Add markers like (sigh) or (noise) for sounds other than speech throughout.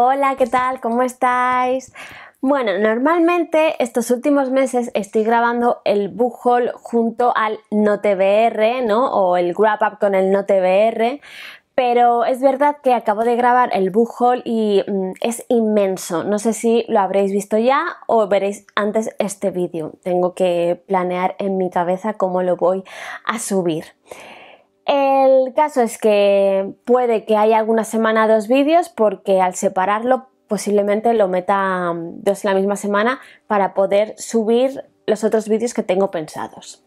Hola, ¿qué tal? ¿Cómo estáis? Bueno, normalmente estos últimos meses estoy grabando el haul junto al TBR, ¿no? O el wrap Up con el tbr pero es verdad que acabo de grabar el haul y mm, es inmenso. No sé si lo habréis visto ya o veréis antes este vídeo. Tengo que planear en mi cabeza cómo lo voy a subir. El caso es que puede que haya alguna semana dos vídeos porque al separarlo posiblemente lo meta mm, dos en la misma semana para poder subir los otros vídeos que tengo pensados.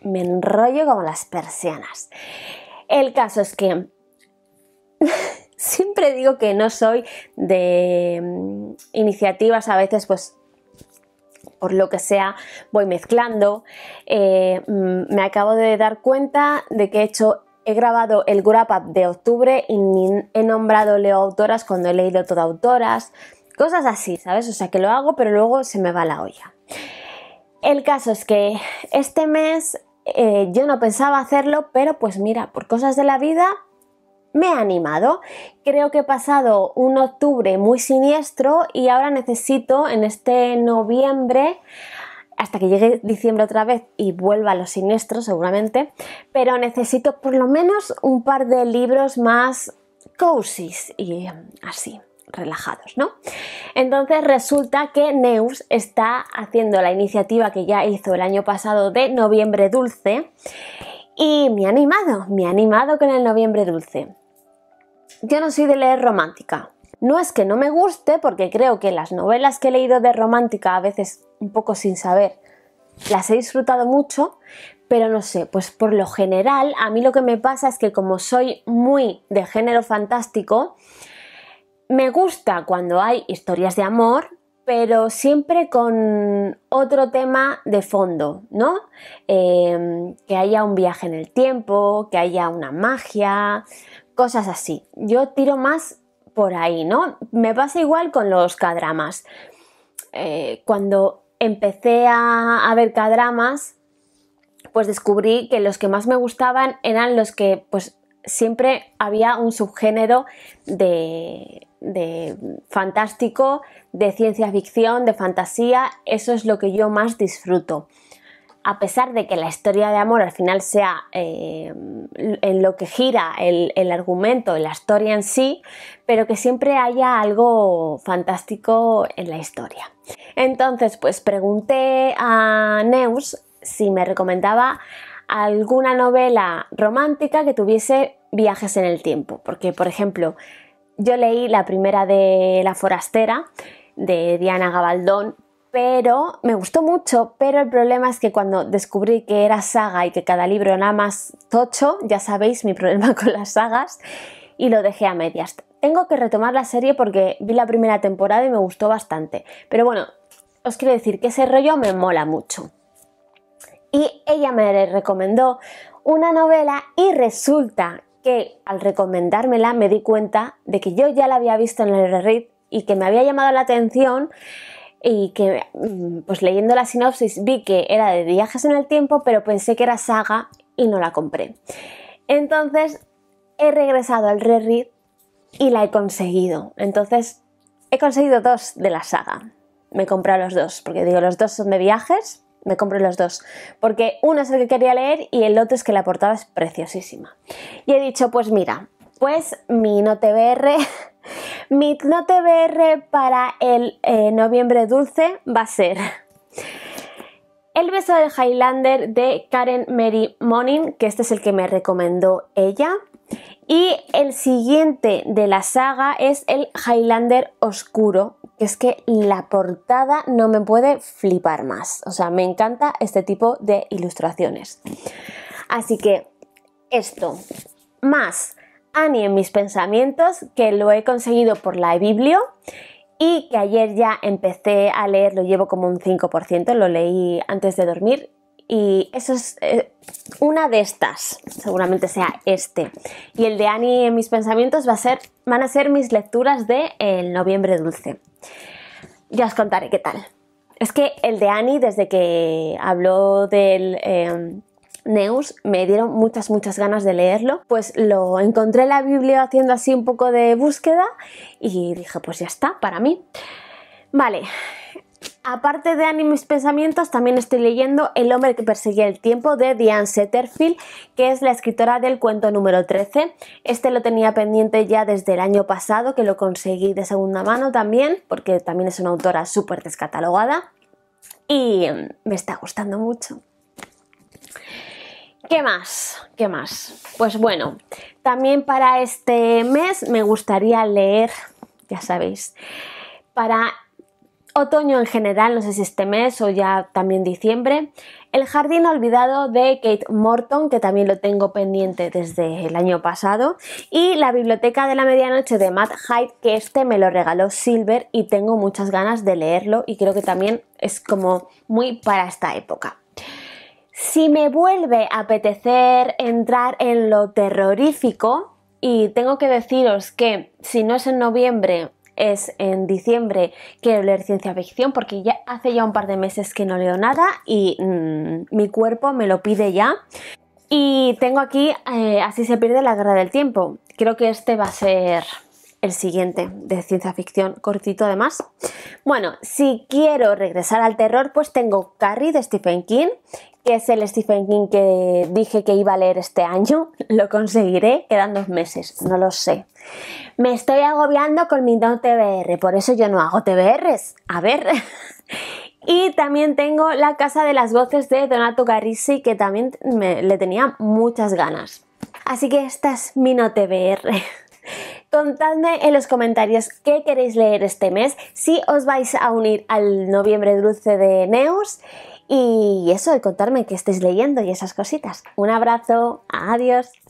Me enrollo como las persianas. El caso es que (laughs) siempre digo que no soy de mm, iniciativas a veces pues por lo que sea, voy mezclando. Eh, mm, me acabo de dar cuenta de que he hecho he grabado el wrap up de octubre y he nombrado Leo autoras cuando he leído todo autoras, cosas así, ¿sabes? O sea que lo hago, pero luego se me va la olla. El caso es que este mes eh, yo no pensaba hacerlo, pero pues mira, por cosas de la vida me he animado. Creo que he pasado un octubre muy siniestro y ahora necesito en este noviembre, hasta que llegue diciembre otra vez y vuelva a lo siniestro seguramente, pero necesito por lo menos un par de libros más cozy y mm, así relajados, ¿no? Entonces resulta que Neus está haciendo la iniciativa que ya hizo el año pasado de Noviembre Dulce y me ha animado, me ha animado con el Noviembre Dulce yo no soy de leer romántica. No es que no me guste, porque creo que las novelas que he leído de romántica, a veces un poco sin saber, las he disfrutado mucho, pero no sé, pues por lo general a mí lo que me pasa es que como soy muy de género fantástico, me gusta cuando hay historias de amor, pero siempre con otro tema de fondo, ¿no? Em, que haya un viaje en el tiempo, que haya una magia, cosas así. Yo tiro más por ahí, ¿no? Me pasa igual con los cadramas. Eh, cuando empecé a, ver cadramas, pues descubrí que los que más me gustaban eran los que pues siempre había un subgénero de, fantástico, de ciencia ficción, de fantasía, eso es lo que yo más disfruto a pesar de que la historia de amor al final sea eh, en lo que gira el, el, argumento, la historia en sí, pero que siempre haya algo fantástico en la historia. Entonces, pues pregunté a Neus si me recomendaba alguna novela romántica que tuviese viajes en el tiempo, porque por ejemplo, yo leí la primera de La forastera de Diana Gabaldón, pero me gustó mucho, pero el problema es que cuando descubrí que era saga y que cada libro era más tocho, ya sabéis mi problema (laughs) con las sagas, y lo dejé a medias. Tengo que retomar la serie porque vi la primera temporada y me gustó bastante, pero bueno, os quiero decir que ese rollo me mola mucho. Y ella me recomendó una novela y resulta que al recomendármela me di cuenta de que yo ya la había visto en el read y que me había llamado la atención y que mm, pues leyendo la sinopsis vi que era de viajes en el tiempo, pero pensé que era saga y no la compré. Entonces he regresado al reread y la he conseguido. Entonces he conseguido dos de la saga. Me compré los dos, porque digo, los dos son de viajes, me compré los dos, porque uno es el que quería leer y el otro es que la portada es preciosísima. Y he dicho, pues mira, pues mi No (laughs) Mi TBR para el eh, noviembre dulce va a ser El beso del Highlander de Karen Mary Monin, que este es el que me recomendó ella. Y el siguiente de la saga es el Highlander Oscuro, que es que la portada no me puede flipar más. O sea, me encanta este tipo de ilustraciones. Así que esto, más Annie en mis pensamientos, que lo he conseguido por la eBiblio y que ayer ya empecé a leer, lo llevo como un 5%, lo leí antes de dormir y eso es eh, una de estas, seguramente sea este. Y el de Annie en mis pensamientos va a ser, van a ser mis lecturas de el Noviembre Dulce. Ya os contaré qué tal. Es que el de Annie, desde que habló del... Em, Neus, me dieron muchas, muchas ganas de leerlo. Pues lo encontré en la Biblia haciendo así un poco de búsqueda y dije, pues ya está, para mí. Vale, Aparte de y Pensamientos, también estoy leyendo El hombre que perseguía el tiempo de Diane Setterfield, que es la escritora del cuento número 13. Este lo tenía pendiente ya desde el año pasado, que lo conseguí de segunda mano también, porque también es una autora súper descatalogada. Y mm, me está gustando mucho. ¿Qué más? ¿Qué más? Pues bueno, también para este mes me gustaría leer, ya sabéis, para otoño en general, no sé si este mes o ya también diciembre, El jardín olvidado de Kate Morton, que también lo tengo pendiente desde el año pasado, y La biblioteca de la medianoche de Matt Hyde, que este me lo regaló Silver y tengo muchas ganas de leerlo y creo que también es como muy para esta época. Si me vuelve a apetecer entrar en lo terrorífico, y tengo que deciros que si no es en noviembre, es en diciembre, quiero leer ciencia ficción porque ya hace ya un par de meses que no leo nada y mm, mi cuerpo me lo pide ya. Y tengo aquí eh, Así se pierde la guerra del tiempo. Creo que este va a ser el siguiente de ciencia ficción, cortito además. Bueno, si quiero regresar al terror, pues tengo Carrie de Stephen King, que es el Stephen King que dije que iba a leer este año. (laughs) Lo conseguiré, quedan dos meses, no lo sé. Me estoy agobiando con mi no TBR, por eso yo no hago TBRs. A ver. (laughs) Y también tengo La Casa de las Voces de Donato Carrisi, que también le tenía muchas ganas. Así que esta es mi no TBR. (laughs) Contadme en los comentarios qué queréis leer este mes, si os vais a unir al noviembre dulce de Neus y eso, contarme qué estáis leyendo y esas cositas. Un abrazo, adiós.